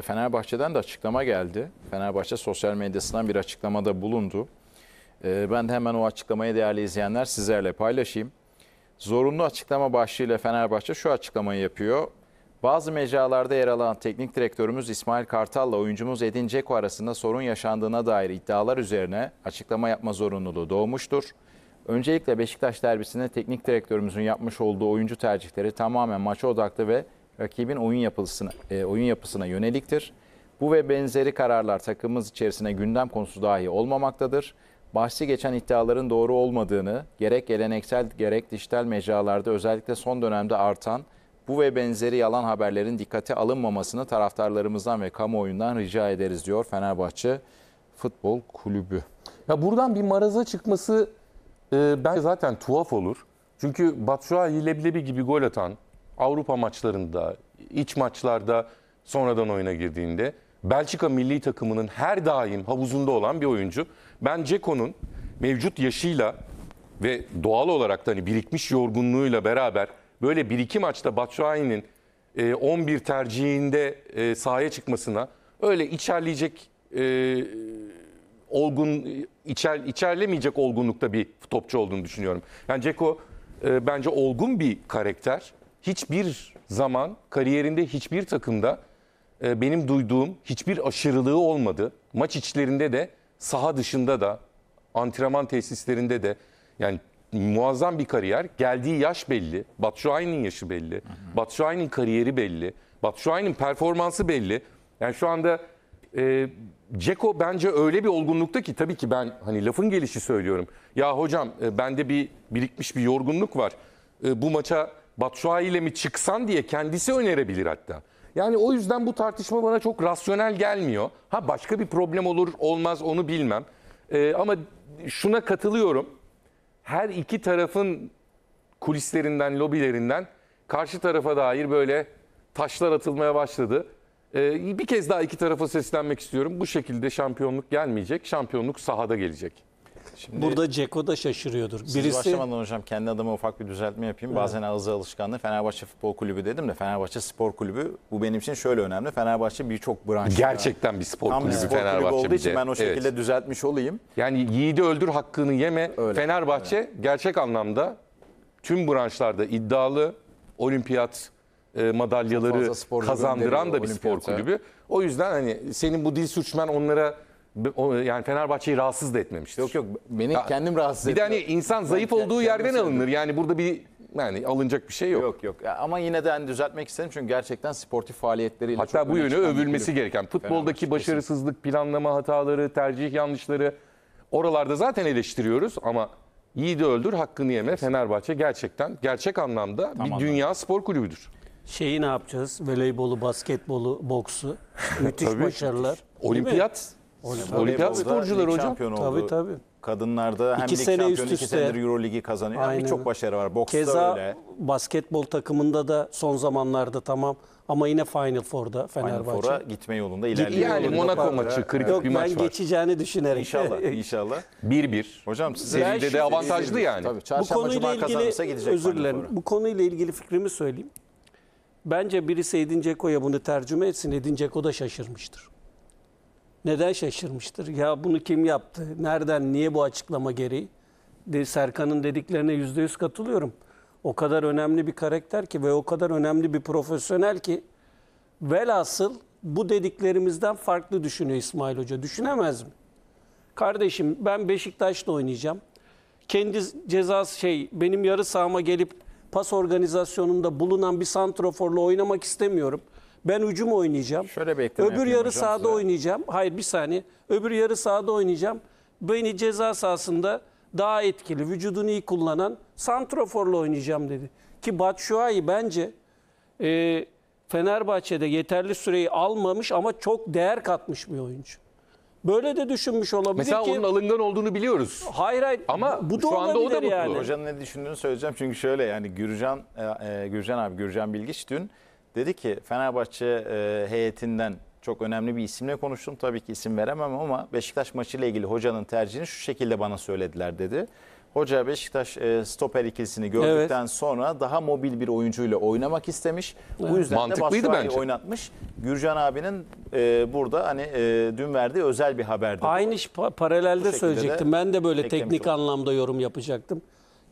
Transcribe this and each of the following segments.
Fenerbahçe'den de açıklama geldi. Fenerbahçe sosyal medyasından bir açıklamada bulundu. Ee, ben de hemen o açıklamayı değerli izleyenler sizlerle paylaşayım. Zorunlu açıklama başlığıyla Fenerbahçe şu açıklamayı yapıyor. Bazı mecralarda yer alan teknik direktörümüz İsmail Kartal'la oyuncumuz Edin Dzeko arasında sorun yaşandığına dair iddialar üzerine açıklama yapma zorunluluğu doğmuştur. Öncelikle Beşiktaş derbisinde teknik direktörümüzün yapmış olduğu oyuncu tercihleri tamamen maça odaklı ve rakibin oyun yapısına, e, oyun yapısına yöneliktir. Bu ve benzeri kararlar takımımız içerisine gündem konusu dahi olmamaktadır. Bahsi geçen iddiaların doğru olmadığını gerek geleneksel gerek dijital mecralarda özellikle son dönemde artan bu ve benzeri yalan haberlerin dikkate alınmamasını taraftarlarımızdan ve kamuoyundan rica ederiz diyor Fenerbahçe Futbol Kulübü. Ya buradan bir maraza çıkması e, bence zaten tuhaf olur. Çünkü Batshuayi leblebi gibi gol atan, Avrupa maçlarında, iç maçlarda sonradan oyuna girdiğinde Belçika milli takımının her daim havuzunda olan bir oyuncu. Ben Ceko'nun mevcut yaşıyla ve doğal olarak da hani birikmiş yorgunluğuyla beraber böyle bir iki maçta Batshuayi'nin 11 e, tercihinde e, sahaya çıkmasına öyle içerleyecek e, olgun içer, içerlemeyecek olgunlukta bir topçu olduğunu düşünüyorum. Yani Ceko bence olgun bir karakter hiçbir zaman kariyerinde hiçbir takımda e, benim duyduğum hiçbir aşırılığı olmadı. Maç içlerinde de saha dışında da antrenman tesislerinde de yani muazzam bir kariyer. Geldiği yaş belli. Batshuayi'nin yaşı belli. Batshuayi'nin kariyeri belli. Batshuayi'nin performansı belli. Yani şu anda e, Ceko bence öyle bir olgunlukta ki tabii ki ben hani lafın gelişi söylüyorum. Ya hocam e, bende bir birikmiş bir yorgunluk var. E, bu maça Batshuayi ile mi çıksan diye kendisi önerebilir hatta. Yani o yüzden bu tartışma bana çok rasyonel gelmiyor. Ha başka bir problem olur olmaz onu bilmem. Ee, ama şuna katılıyorum. Her iki tarafın kulislerinden, lobilerinden karşı tarafa dair böyle taşlar atılmaya başladı. Ee, bir kez daha iki tarafa seslenmek istiyorum. Bu şekilde şampiyonluk gelmeyecek. Şampiyonluk sahada gelecek. Şimdi, Burada Ceko da şaşırıyordur. Siz Birisi... başlamadan hocam kendi adıma ufak bir düzeltme yapayım. Evet. Bazen ağzı alışkanlığı Fenerbahçe Futbol Kulübü dedim de Fenerbahçe Spor Kulübü bu benim için şöyle önemli. Fenerbahçe birçok branş. Gerçekten bir spor Tam kulübü spor Fenerbahçe kulübü olduğu için ben o şekilde evet. düzeltmiş olayım. Yani yiğidi öldür hakkını yeme. Öyle, Fenerbahçe öyle. gerçek anlamda tüm branşlarda iddialı olimpiyat e, madalyaları kazandıran da bir spor kulübü. O yüzden hani senin bu dil suçman onlara yani Fenerbahçe'yi rahatsız da etmemiştir. Yok yok beni ya, kendim rahatsız Bir de hani insan zayıf ben olduğu yerden söyledim. alınır. Yani burada bir yani alınacak bir şey yok. Yok yok. Ya, ama yine de hani düzeltmek istedim çünkü gerçekten sportif faaliyetleriyle Hatta bu yönü övülmesi gereken futboldaki Fenerbahçe başarısızlık, kesin. planlama hataları, tercih yanlışları oralarda zaten eleştiriyoruz ama iyi de öldür hakkını yeme kesin. Fenerbahçe gerçekten gerçek anlamda Tam bir anladım. dünya spor kulübüdür. Şeyi ne yapacağız? Voleybolu, basketbolu, boksu. Müthiş başarılar. Olimpiyat Olimpiyat, Olimpiyat sporcuları hocam. Tabii tabii. Kadınlarda hem iki lig sene şampiyonu, üst iki üste. senedir Euro kazanıyor. Aynen. Birçok başarı var. Boksta Keza öyle. basketbol takımında da son zamanlarda tamam ama yine Final Four'da Fenerbahçe. Final Four'a gitme yolunda ilerliyor. Yani Monaco maçı, kritik Yok, bir maç var. Yok ben geçeceğini düşünerek. İnşallah, inşallah. 1-1. Hocam size Seride de, şey de avantajlı bir, yani. Tabii, bu konuyla ilgili, özür dilerim, bu konuyla ilgili fikrimi söyleyeyim. Bence birisi Edin Ceko'ya bunu tercüme etsin. Edin Ceko da şaşırmıştır neden şaşırmıştır? Ya bunu kim yaptı? Nereden? Niye bu açıklama gereği? De Serkan'ın dediklerine yüzde yüz katılıyorum. O kadar önemli bir karakter ki ve o kadar önemli bir profesyonel ki velhasıl bu dediklerimizden farklı düşünüyor İsmail Hoca. Düşünemez mi? Kardeşim ben Beşiktaş'ta oynayacağım. Kendi cezası şey benim yarı sahama gelip pas organizasyonunda bulunan bir santroforla oynamak istemiyorum. Ben hücum oynayacağım. Şöyle bir Öbür yarı sahada size. oynayacağım. Hayır bir saniye. Öbür yarı sahada oynayacağım. Beni ceza sahasında daha etkili, vücudunu iyi kullanan santroforla oynayacağım dedi. Ki Batshuayi bence e, Fenerbahçe'de yeterli süreyi almamış ama çok değer katmış bir oyuncu. Böyle de düşünmüş olabilir Mesela ki. Mesela onun alıngan olduğunu biliyoruz. Hayır hayır. Ama bu da şu anda o da mutlu. Yani. Hocanın ne düşündüğünü söyleyeceğim. Çünkü şöyle yani Gürcan, e, e Gürcan abi, Gürcan Bilgiç dün Dedi ki Fenerbahçe e, heyetinden çok önemli bir isimle konuştum. Tabii ki isim veremem ama Beşiktaş maçıyla ilgili hocanın tercihini şu şekilde bana söylediler dedi. Hoca Beşiktaş e, stoper ikilisini gördükten evet. sonra daha mobil bir oyuncuyla oynamak istemiş. Bu yüzden Mantıklıydı de bence. oynatmış. Gürcan abinin e, burada hani e, dün verdiği özel bir haberde. Aynı iş pa paralelde söyleyecektim. De ben de böyle teknik oldum. anlamda yorum yapacaktım.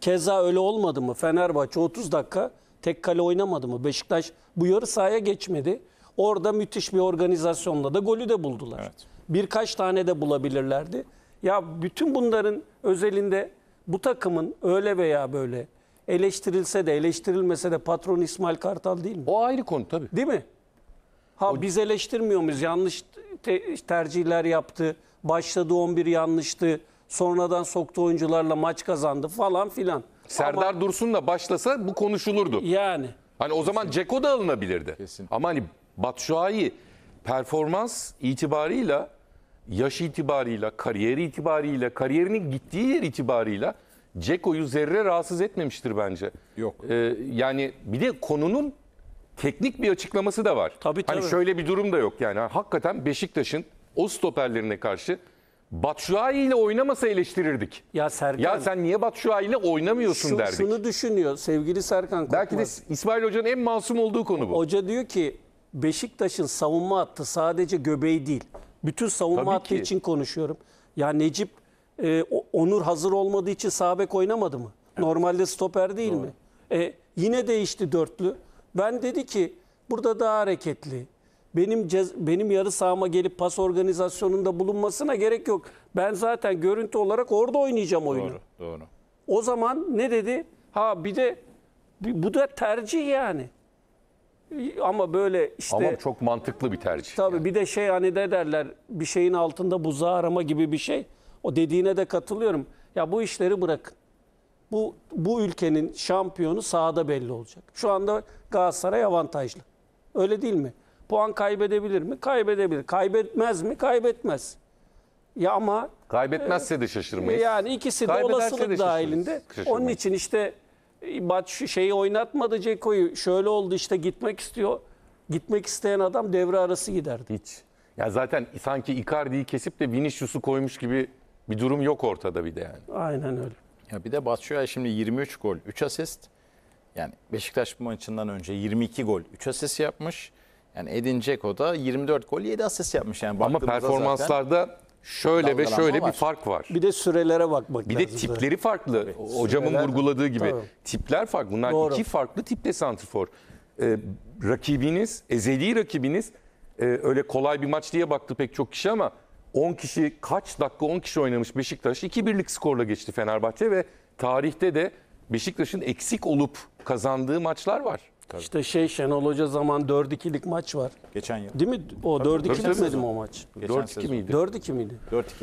Keza öyle olmadı mı? Fenerbahçe 30 dakika Tek kale oynamadı mı? Beşiktaş bu yarı sahaya geçmedi. Orada müthiş bir organizasyonla da golü de buldular. Evet. Birkaç tane de bulabilirlerdi. Ya bütün bunların özelinde bu takımın öyle veya böyle eleştirilse de eleştirilmese de patron İsmail Kartal değil mi? O ayrı konu tabii. Değil mi? Ha o... biz eleştirmiyor muyuz? Yanlış te- tercihler yaptı. Başladı 11 yanlıştı. Sonradan soktu oyuncularla maç kazandı falan filan. Serdar Ama- Dursun da başlasa bu konuşulurdu. Yani. Hani o zaman Ceko da alınabilirdi. Kesin. Ama hani Batshuayi performans itibarıyla, yaş itibarıyla, kariyeri itibarıyla, kariyerinin gittiği yer itibarıyla Ceko'yu zerre rahatsız etmemiştir bence. Yok. Ee, yani bir de konunun teknik bir açıklaması da var. Tabii, hani tabii. Hani şöyle bir durum da yok yani. Hakikaten Beşiktaş'ın o stoperlerine karşı Batshuayi ile oynamasa eleştirirdik. Ya Serkan. Ya sen niye Batshuayi ile oynamıyorsun şu, derdik. Şunu düşünüyor sevgili Serkan Korkmaz. Belki de İsmail Hoca'nın en masum olduğu konu bu. Hoca diyor ki Beşiktaş'ın savunma hattı sadece göbeği değil. Bütün savunma Tabii hattı ki. için konuşuyorum. Ya Necip e, Onur hazır olmadığı için sabek oynamadı mı? Normalde stoper değil Doğru. mi? E, yine değişti dörtlü. Ben dedi ki burada daha hareketli, benim cez, benim yarı sahama gelip pas organizasyonunda bulunmasına gerek yok. Ben zaten görüntü olarak orada oynayacağım oyunu. Doğru, doğru. O zaman ne dedi? Ha bir de bu da tercih yani. Ama böyle işte... Ama çok mantıklı bir tercih. Tabii yani. bir de şey hani ne derler bir şeyin altında buzağı arama gibi bir şey. O dediğine de katılıyorum. Ya bu işleri bırakın. Bu, bu ülkenin şampiyonu sahada belli olacak. Şu anda Galatasaray avantajlı. Öyle değil mi? puan kaybedebilir mi? Kaybedebilir. Kaybetmez mi? Kaybetmez. Ya ama kaybetmezse e, de şaşırmayız. Yani ikisi de Kaybederse olasılık de dahilinde. Şaşırmayız. Onun için işte Bat şeyi oynatmadı Ceko'yu. Şöyle oldu işte gitmek istiyor. Gitmek isteyen adam devre arası giderdi. Hiç. Ya zaten sanki Icardi'yi kesip de Vinicius'u koymuş gibi bir durum yok ortada bir de yani. Aynen öyle. Ya bir de Batshuayi şimdi 23 gol, 3 asist. Yani Beşiktaş maçından önce 22 gol, 3 asist yapmış. Yani edinecek o da 24 gol 7 asist yapmış. Yani Ama performanslarda şöyle ve şöyle var. bir fark var. Bir de sürelere bakmak bir lazım. Bir de tipleri farklı. Tabii. Hocamın Süreler vurguladığı gibi. Tabii. Tipler farklı. Bunlar Doğru. iki farklı tipte santrfor. Ee, rakibiniz, ezeli rakibiniz e, öyle kolay bir maç diye baktı pek çok kişi ama 10 kişi kaç dakika 10 kişi oynamış Beşiktaş 2-1'lik skorla geçti Fenerbahçe ve tarihte de Beşiktaş'ın eksik olup kazandığı maçlar var. Tabii. İşte şey Şenol Hoca zaman 4-2'lik maç var. Geçen yıl. Değil mi? O 4-2'lik miydi o maç? 4-2 miydi? 4-2 miydi? 4-2.